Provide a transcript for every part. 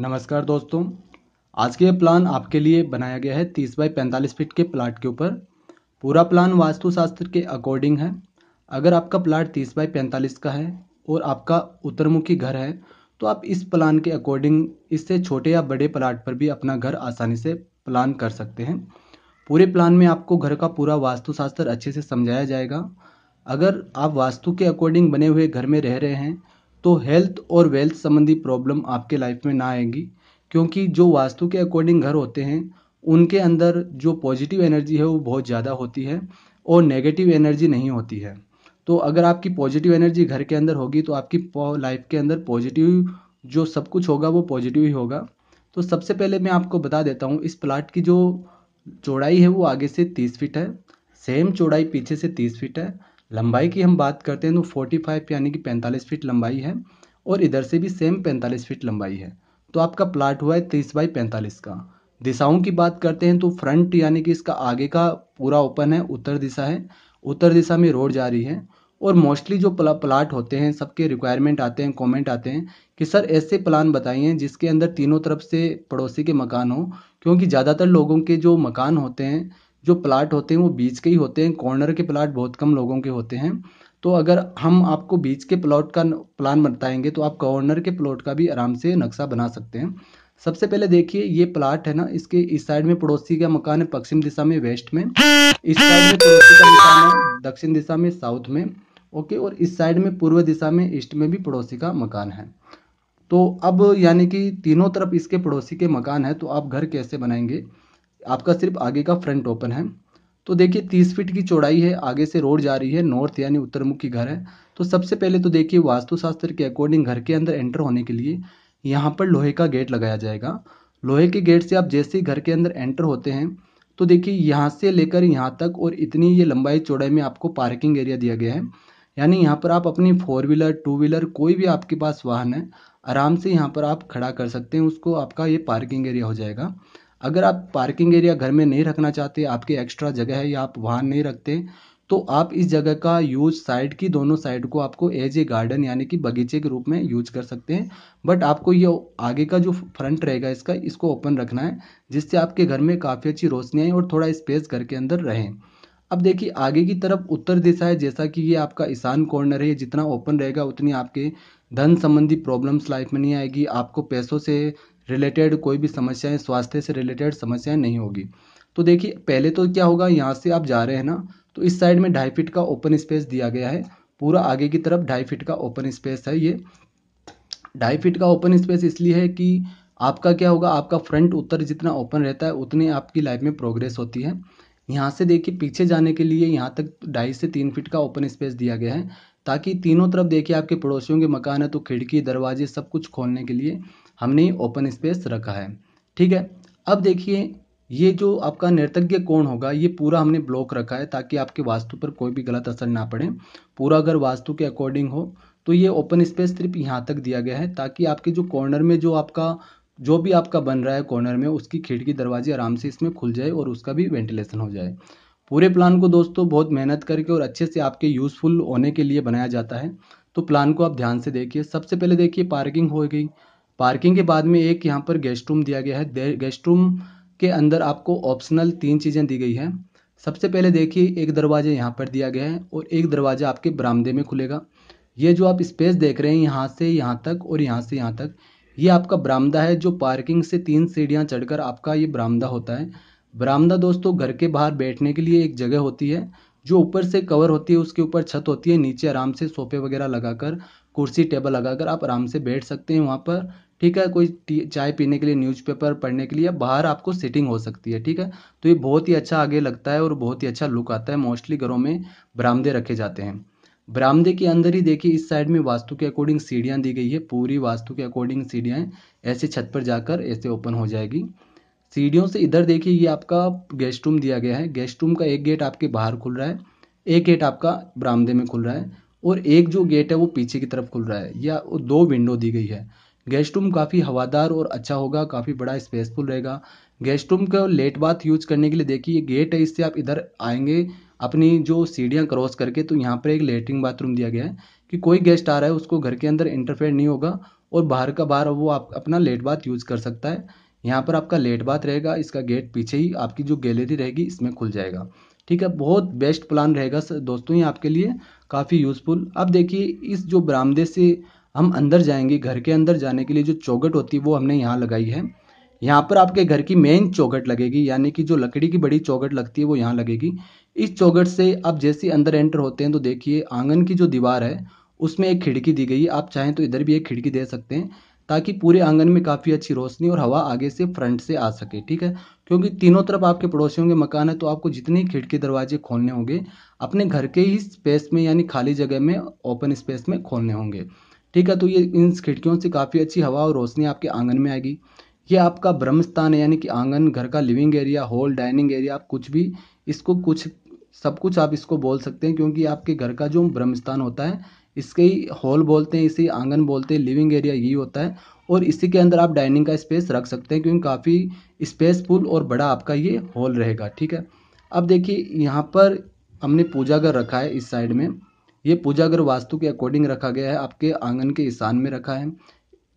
नमस्कार दोस्तों आज के ये प्लान आपके लिए बनाया गया है तीस बाई पैंतालीस फीट के प्लाट के ऊपर पूरा प्लान वास्तुशास्त्र के अकॉर्डिंग है अगर आपका प्लाट तीस बाई पैंतालीस का है और आपका उत्तरमुखी घर है तो आप इस प्लान के अकॉर्डिंग इससे छोटे या बड़े प्लाट पर भी अपना घर आसानी से प्लान कर सकते हैं पूरे प्लान में आपको घर का पूरा वास्तुशास्त्र अच्छे से समझाया जाएगा अगर आप वास्तु के अकॉर्डिंग बने हुए घर में रह रहे हैं तो हेल्थ और वेल्थ संबंधी प्रॉब्लम आपके लाइफ में ना आएगी क्योंकि जो वास्तु के अकॉर्डिंग घर होते हैं उनके अंदर जो पॉजिटिव एनर्जी है वो बहुत ज़्यादा होती है और नेगेटिव एनर्जी नहीं होती है तो अगर आपकी पॉजिटिव एनर्जी घर के अंदर होगी तो आपकी लाइफ के अंदर पॉजिटिव जो सब कुछ होगा वो पॉजिटिव ही होगा तो सबसे पहले मैं आपको बता देता हूँ इस प्लाट की जो चौड़ाई है वो आगे से तीस फीट है सेम चौड़ाई पीछे से तीस फीट है लंबाई की हम बात करते हैं तो 45 यानी कि 45 फीट लंबाई है और इधर से भी सेम 45 फीट लंबाई है तो आपका प्लाट हुआ है तीस बाई पैंतालीस का दिशाओं की बात करते हैं तो फ्रंट यानी कि इसका आगे का पूरा ओपन है उत्तर दिशा है उत्तर दिशा में रोड जा रही है और मोस्टली जो प्ला, प्लाट होते हैं सबके रिक्वायरमेंट आते हैं कमेंट आते हैं कि सर ऐसे प्लान बताइए जिसके अंदर तीनों तरफ से पड़ोसी के मकान हो क्योंकि ज़्यादातर लोगों के जो मकान होते हैं जो प्लाट होते हैं वो बीच के ही होते हैं कॉर्नर के प्लाट बहुत कम लोगों के होते हैं तो अगर हम आपको बीच के प्लॉट का प्लान बताएंगे तो आप कॉर्नर के प्लॉट का भी आराम से नक्शा बना सकते हैं सबसे पहले देखिए ये प्लाट है ना इसके इस साइड में पड़ोसी का मकान है पश्चिम दिशा में वेस्ट में इस साइड में पड़ोसी का मकान है दक्षिण दिशा में साउथ में ओके और इस साइड में पूर्व दिशा में ईस्ट में भी पड़ोसी का मकान है तो अब यानी कि तीनों तरफ इसके पड़ोसी के मकान है तो आप घर कैसे बनाएंगे आपका सिर्फ आगे का फ्रंट ओपन है तो देखिए तीस फीट की चौड़ाई है आगे से रोड जा रही है नॉर्थ यानी उत्तरमुखी घर है तो सबसे पहले तो देखिए वास्तुशास्त्र के अकॉर्डिंग घर के अंदर एंटर होने के लिए यहाँ पर लोहे का गेट लगाया जाएगा लोहे के गेट से आप जैसे ही घर के अंदर एंटर होते हैं तो देखिए यहाँ से लेकर यहाँ तक और इतनी ये लंबाई चौड़ाई में आपको पार्किंग एरिया दिया गया है यानी यहाँ पर आप अपनी फोर व्हीलर टू व्हीलर कोई भी आपके पास वाहन है आराम से यहाँ पर आप खड़ा कर सकते हैं उसको आपका ये पार्किंग एरिया हो जाएगा अगर आप पार्किंग एरिया घर में नहीं रखना चाहते आपके एक्स्ट्रा जगह है या आप वाहन नहीं रखते तो आप इस जगह का यूज साइड की दोनों साइड को आपको एज ए गार्डन यानी कि बगीचे के रूप में यूज कर सकते हैं बट आपको ये आगे का जो फ्रंट रहेगा इसका इसको ओपन रखना है जिससे आपके घर में काफ़ी अच्छी रोशनी आए और थोड़ा स्पेस घर के अंदर रहें अब देखिए आगे की तरफ उत्तर दिशा है जैसा कि ये आपका ईशान कॉर्नर है जितना ओपन रहेगा उतनी आपके धन संबंधी प्रॉब्लम्स लाइफ में नहीं आएगी आपको पैसों से रिलेटेड कोई भी समस्याएं स्वास्थ्य से रिलेटेड समस्याएं नहीं होगी तो देखिए पहले तो क्या होगा यहाँ से आप जा रहे हैं ना तो इस साइड में ढाई फिट का ओपन स्पेस दिया गया है पूरा आगे की तरफ ढाई फिट का ओपन स्पेस है ये ढाई फिट का ओपन स्पेस इसलिए है कि आपका क्या होगा आपका फ्रंट उत्तर जितना ओपन रहता है उतनी आपकी लाइफ में प्रोग्रेस होती है यहाँ से देखिए पीछे जाने के लिए यहाँ तक ढाई से तीन फिट का ओपन स्पेस दिया गया है ताकि तीनों तरफ देखिए आपके पड़ोसियों के मकान है तो खिड़की दरवाजे सब कुछ खोलने के लिए हमने ओपन स्पेस रखा है ठीक है अब देखिए ये जो आपका नृतज्ञ कोण होगा ये पूरा हमने ब्लॉक रखा है ताकि आपके वास्तु पर कोई भी गलत असर ना पड़े पूरा अगर वास्तु के अकॉर्डिंग हो तो ये ओपन स्पेस सिर्फ यहाँ तक दिया गया है ताकि आपके जो कॉर्नर में जो आपका जो भी आपका बन रहा है कॉर्नर में उसकी खिड़की दरवाजे आराम से इसमें खुल जाए और उसका भी वेंटिलेशन हो जाए पूरे प्लान को दोस्तों बहुत मेहनत करके और अच्छे से आपके यूज़फुल होने के लिए बनाया जाता है तो प्लान को आप ध्यान से देखिए सबसे पहले देखिए पार्किंग हो गई पार्किंग के बाद में एक यहाँ पर गेस्ट रूम दिया गया है गेस्ट रूम के अंदर आपको ऑप्शनल तीन चीज़ें दी गई हैं सबसे पहले देखिए एक दरवाज़ा यहाँ पर दिया गया है और एक दरवाज़ा आपके बरामदे में खुलेगा ये जो आप स्पेस देख रहे हैं यहाँ से यहाँ तक और यहाँ से यहाँ तक ये आपका बरामदा है जो पार्किंग से तीन सीढ़ियाँ चढ़कर आपका ये बरामदा होता है बरामदा दोस्तों घर के बाहर बैठने के लिए एक जगह होती है जो ऊपर से कवर होती है उसके ऊपर छत होती है नीचे आराम से सोफे वगैरह लगाकर कुर्सी टेबल लगाकर आप आराम से बैठ सकते हैं वहाँ पर ठीक है कोई चाय पीने के लिए न्यूज़पेपर पढ़ने के लिए बाहर आपको सिटिंग हो सकती है ठीक है तो ये बहुत ही अच्छा आगे लगता है और बहुत ही अच्छा लुक आता है मोस्टली घरों में बरामदे रखे जाते हैं बरामदे के अंदर ही देखिए इस साइड में वास्तु के अकॉर्डिंग सीढ़ियाँ दी गई है पूरी वास्तु के अकॉर्डिंग सीढ़ियाँ ऐसे छत पर जाकर ऐसे ओपन हो जाएगी सीढ़ियों से इधर देखिए ये आपका गेस्ट रूम दिया गया है गेस्ट रूम का एक गेट आपके बाहर खुल रहा है एक गेट आपका बरामदे में खुल रहा है और एक जो गेट है वो पीछे की तरफ खुल रहा है या दो विंडो दी गई है गेस्ट रूम काफ़ी हवादार और अच्छा होगा काफ़ी बड़ा स्पेसफुल रहेगा गेस्ट रूम का लेट बाथ यूज करने के लिए देखिए ये गेट है इससे आप इधर आएंगे अपनी जो सीढ़ियाँ क्रॉस करके तो यहाँ पर एक लेटरिन बाथरूम दिया गया है कि कोई गेस्ट आ रहा है उसको घर के अंदर इंटरफेयर नहीं होगा और बाहर का बाहर वो आप अपना लेट बाथ यूज कर सकता है यहाँ पर आपका लेट बाथ रहेगा इसका गेट पीछे ही आपकी जो गैलरी रहेगी इसमें खुल जाएगा ठीक है बहुत बेस्ट प्लान रहेगा दोस्तों ये आपके लिए काफ़ी यूज़फुल अब देखिए इस जो बरामदे से हम अंदर जाएंगे घर के अंदर जाने के लिए जो चौगट होती है वो हमने यहाँ लगाई है यहाँ पर आपके घर की मेन चौगट लगेगी यानी कि जो लकड़ी की बड़ी चौगट लगती है वो यहाँ लगेगी इस चौगट से आप जैसे अंदर एंटर होते हैं तो देखिए आंगन की जो दीवार है उसमें एक खिड़की दी गई आप चाहें तो इधर भी एक खिड़की दे सकते हैं ताकि पूरे आंगन में काफ़ी अच्छी रोशनी और हवा आगे से फ्रंट से आ सके ठीक है क्योंकि तीनों तरफ आपके पड़ोसियों के मकान है तो आपको जितने खिड़की दरवाजे खोलने होंगे अपने घर के ही स्पेस में यानी खाली जगह में ओपन स्पेस में खोलने होंगे ठीक है तो ये इन खिड़कियों से काफ़ी अच्छी हवा और रोशनी आपके आंगन में आएगी ये आपका ब्रह्म स्थान है यानी कि आंगन घर का living area hall dining area आप कुछ भी इसको कुछ सब कुछ आप इसको बोल सकते हैं क्योंकि आपके घर का जो ब्रह्म स्थान होता है इसके ही हॉल बोलते हैं इसे आंगन बोलते हैं लिविंग एरिया यही होता है और इसी के अंदर आप डाइनिंग का स्पेस रख सकते हैं क्योंकि काफ़ी स्पेसफुल और बड़ा आपका ये हॉल रहेगा ठीक है अब देखिए यहाँ पर हमने पूजा घर रखा है इस साइड में ये पूजा अगर वास्तु के अकॉर्डिंग रखा गया है आपके आंगन के ईशान में रखा है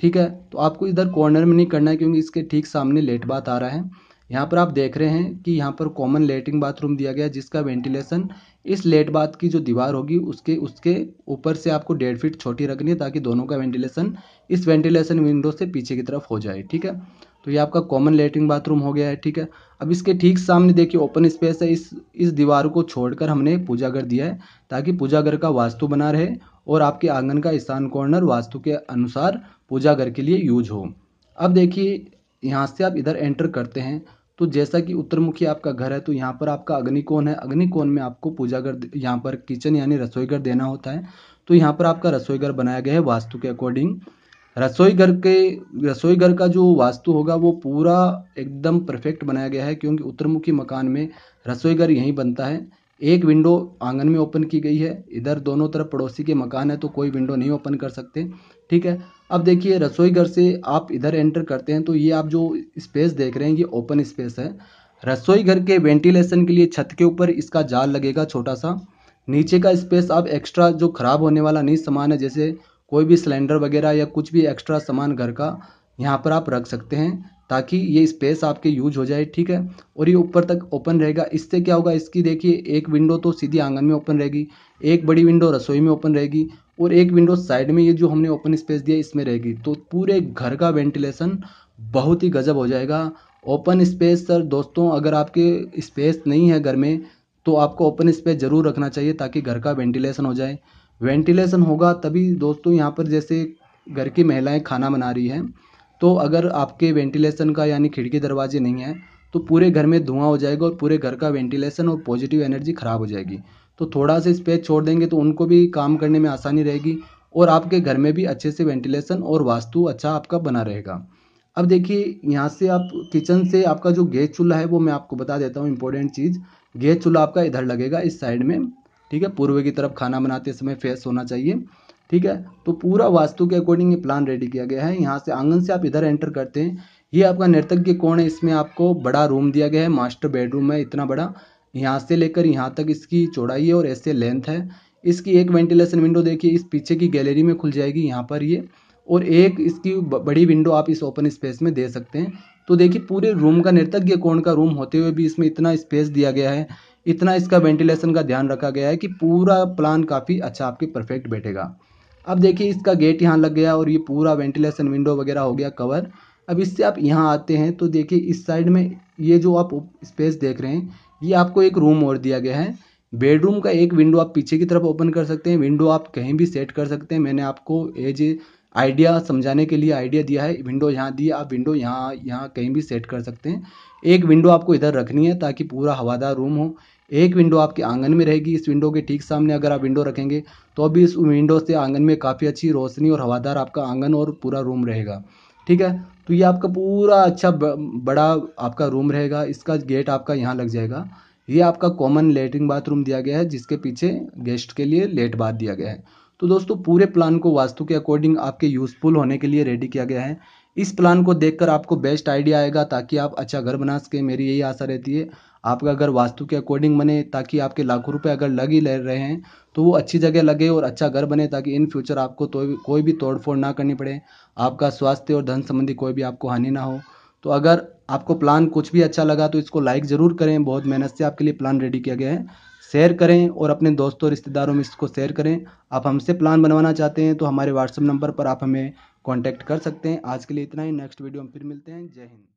ठीक है तो आपको इधर कॉर्नर में नहीं करना है क्योंकि इसके ठीक सामने लेट बाथ आ रहा है यहाँ पर आप देख रहे हैं कि यहाँ पर कॉमन लेटिंग बाथरूम दिया गया है जिसका वेंटिलेशन इस लेट बाथ की जो दीवार होगी उसके उसके ऊपर से आपको डेढ़ फीट छोटी रखनी है ताकि दोनों का वेंटिलेशन इस वेंटिलेशन विंडो से पीछे की तरफ हो जाए ठीक है तो ये आपका कॉमन लेटरिन बाथरूम हो गया है ठीक है अब इसके ठीक सामने देखिए ओपन स्पेस है इस इस दीवार को छोड़कर हमने पूजा घर दिया है ताकि पूजा घर का वास्तु बना रहे और आपके आंगन का स्थान कॉर्नर वास्तु के अनुसार पूजा घर के लिए यूज हो अब देखिए यहाँ से आप इधर एंटर करते हैं तो जैसा कि उत्तरमुखी आपका घर है तो यहाँ पर आपका अग्निकोण है अग्निकोण में आपको पूजा घर यहाँ पर किचन यानी रसोई घर देना होता है तो यहाँ पर आपका रसोई घर बनाया गया है वास्तु के अकॉर्डिंग रसोई घर के रसोई घर का जो वास्तु होगा वो पूरा एकदम परफेक्ट बनाया गया है क्योंकि उत्तरमुखी मकान में रसोई घर यहीं बनता है एक विंडो आंगन में ओपन की गई है इधर दोनों तरफ पड़ोसी के मकान है तो कोई विंडो नहीं ओपन कर सकते ठीक है अब देखिए रसोई घर से आप इधर एंटर करते हैं तो ये आप जो स्पेस देख रहे हैं ये ओपन स्पेस है रसोई घर के वेंटिलेशन के लिए छत के ऊपर इसका जाल लगेगा छोटा सा नीचे का स्पेस आप एक्स्ट्रा जो खराब होने वाला नहीं सामान है जैसे कोई भी सिलेंडर वगैरह या कुछ भी एक्स्ट्रा सामान घर का यहाँ पर आप रख सकते हैं ताकि ये स्पेस आपके यूज हो जाए ठीक है और ये ऊपर तक ओपन रहेगा इससे क्या होगा इसकी देखिए एक विंडो तो सीधी आंगन में ओपन रहेगी एक बड़ी विंडो रसोई में ओपन रहेगी और एक विंडो साइड में ये जो हमने ओपन स्पेस दिया इसमें रहेगी तो पूरे घर का वेंटिलेशन बहुत ही गजब हो जाएगा ओपन स्पेस सर दोस्तों अगर आपके स्पेस नहीं है घर में तो आपको ओपन स्पेस ज़रूर रखना चाहिए ताकि घर का वेंटिलेशन हो जाए वेंटिलेशन होगा तभी दोस्तों यहाँ पर जैसे घर की महिलाएं खाना बना रही हैं तो अगर आपके वेंटिलेशन का यानी खिड़की दरवाजे नहीं है तो पूरे घर में धुआं हो जाएगा और पूरे घर का वेंटिलेशन और पॉजिटिव एनर्जी ख़राब हो जाएगी तो थोड़ा सा स्पेस छोड़ देंगे तो उनको भी काम करने में आसानी रहेगी और आपके घर में भी अच्छे से वेंटिलेशन और वास्तु अच्छा आपका बना रहेगा अब देखिए यहाँ से आप किचन से आपका जो गैस चूल्हा है वो मैं आपको बता देता हूँ इंपॉर्टेंट चीज़ गैस चूल्हा आपका इधर लगेगा इस साइड में ठीक है पूर्व की तरफ खाना बनाते समय फेस होना चाहिए ठीक है तो पूरा वास्तु के अकॉर्डिंग ये प्लान रेडी किया गया है यहाँ से आंगन से आप इधर एंटर करते हैं ये आपका नृतज्ञ कोण है इसमें आपको बड़ा रूम दिया गया है मास्टर बेडरूम है इतना बड़ा यहाँ से लेकर यहाँ तक इसकी चौड़ाई है और ऐसे लेंथ है इसकी एक वेंटिलेशन विंडो देखिए इस पीछे की गैलरी में खुल जाएगी यहाँ पर ये और एक इसकी बड़ी विंडो आप इस ओपन स्पेस में दे सकते हैं तो देखिए पूरे रूम का नृतज्ञ कोण का रूम होते हुए भी इसमें इतना स्पेस दिया गया है इतना इसका वेंटिलेशन का ध्यान रखा गया है कि पूरा प्लान काफ़ी अच्छा आपके परफेक्ट बैठेगा अब देखिए इसका गेट यहाँ लग गया और ये पूरा वेंटिलेशन विंडो वगैरह हो गया कवर अब इससे आप यहाँ आते हैं तो देखिए इस साइड में ये जो आप स्पेस देख रहे हैं ये आपको एक रूम और दिया गया है बेडरूम का एक विंडो आप पीछे की तरफ ओपन कर सकते हैं विंडो आप कहीं भी सेट कर सकते हैं मैंने आपको एज आइडिया समझाने के लिए आइडिया दिया है विंडो यहाँ दी आप विंडो यहाँ यहाँ कहीं भी सेट कर सकते हैं एक विंडो आपको इधर रखनी है ताकि पूरा हवादार रूम हो एक विंडो आपके आंगन में रहेगी इस विंडो के ठीक सामने अगर आप विंडो रखेंगे तो अभी इस विंडो से आंगन में काफ़ी अच्छी रोशनी और हवादार आपका आंगन और पूरा रूम रहेगा ठीक है तो ये आपका पूरा अच्छा बड़ा आपका रूम रहेगा इसका गेट आपका यहाँ लग जाएगा ये आपका कॉमन लेटरिन बाथरूम दिया गया है जिसके पीछे गेस्ट के लिए लेट बाथ दिया गया है तो दोस्तों पूरे प्लान को वास्तु के अकॉर्डिंग आपके यूज़फुल होने के लिए रेडी किया गया है इस प्लान को देखकर आपको बेस्ट आइडिया आएगा ताकि आप अच्छा घर बना सकें मेरी यही आशा रहती है आपका घर वास्तु के अकॉर्डिंग बने ताकि आपके लाखों रुपए अगर लग ही ले रहे हैं तो वो अच्छी जगह लगे और अच्छा घर बने ताकि इन फ्यूचर आपको तो कोई भी तोड़फोड़ ना करनी पड़े आपका स्वास्थ्य और धन संबंधी कोई भी आपको हानि ना हो तो अगर आपको प्लान कुछ भी अच्छा लगा तो इसको लाइक ज़रूर करें बहुत मेहनत से आपके लिए प्लान रेडी किया गया है शेयर करें और अपने दोस्तों रिश्तेदारों में इसको शेयर करें आप हमसे प्लान बनवाना चाहते हैं तो हमारे व्हाट्सअप नंबर पर आप हमें कॉन्टैक्ट कर सकते हैं आज के लिए इतना ही नेक्स्ट वीडियो हम फिर मिलते हैं जय हिंद